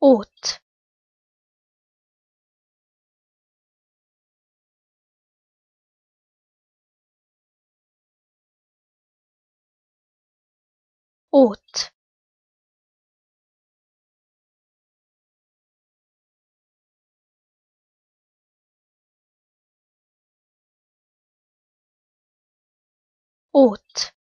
åt åt åt